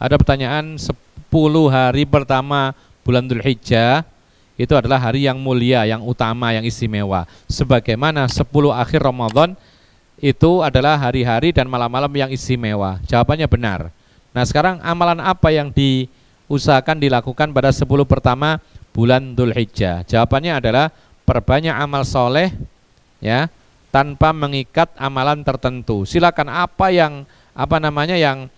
Ada pertanyaan 10 hari pertama bulan Dhul Hijjah itu adalah hari yang mulia, yang utama, yang istimewa. Sebagaimana 10 akhir Ramadan itu adalah hari-hari dan malam-malam yang istimewa. Jawabannya benar. Nah, sekarang amalan apa yang diusahakan dilakukan pada 10 pertama bulan hijjah? Jawabannya adalah perbanyak amal soleh ya tanpa mengikat amalan tertentu. Silakan apa yang apa namanya yang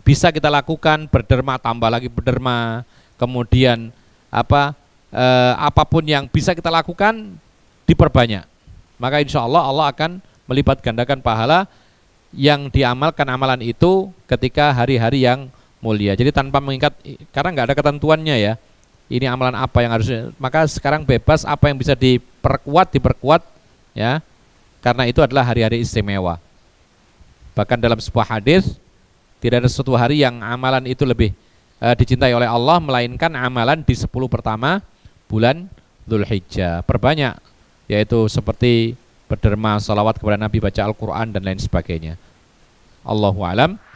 bisa kita lakukan berderma tambah lagi berderma kemudian apa eh, apapun yang bisa kita lakukan diperbanyak maka insya Allah Allah akan melipat gandakan pahala yang diamalkan amalan itu ketika hari-hari yang mulia jadi tanpa mengikat karena nggak ada ketentuannya ya ini amalan apa yang harus maka sekarang bebas apa yang bisa diperkuat diperkuat ya karena itu adalah hari-hari istimewa Bahkan dalam sebuah hadis tidak ada suatu hari yang amalan itu lebih e, dicintai oleh Allah melainkan amalan di 10 pertama bulan Dzulhijjah. Perbanyak yaitu seperti berderma salawat kepada Nabi, baca Al-Qur'an dan lain sebagainya. Allahu alam.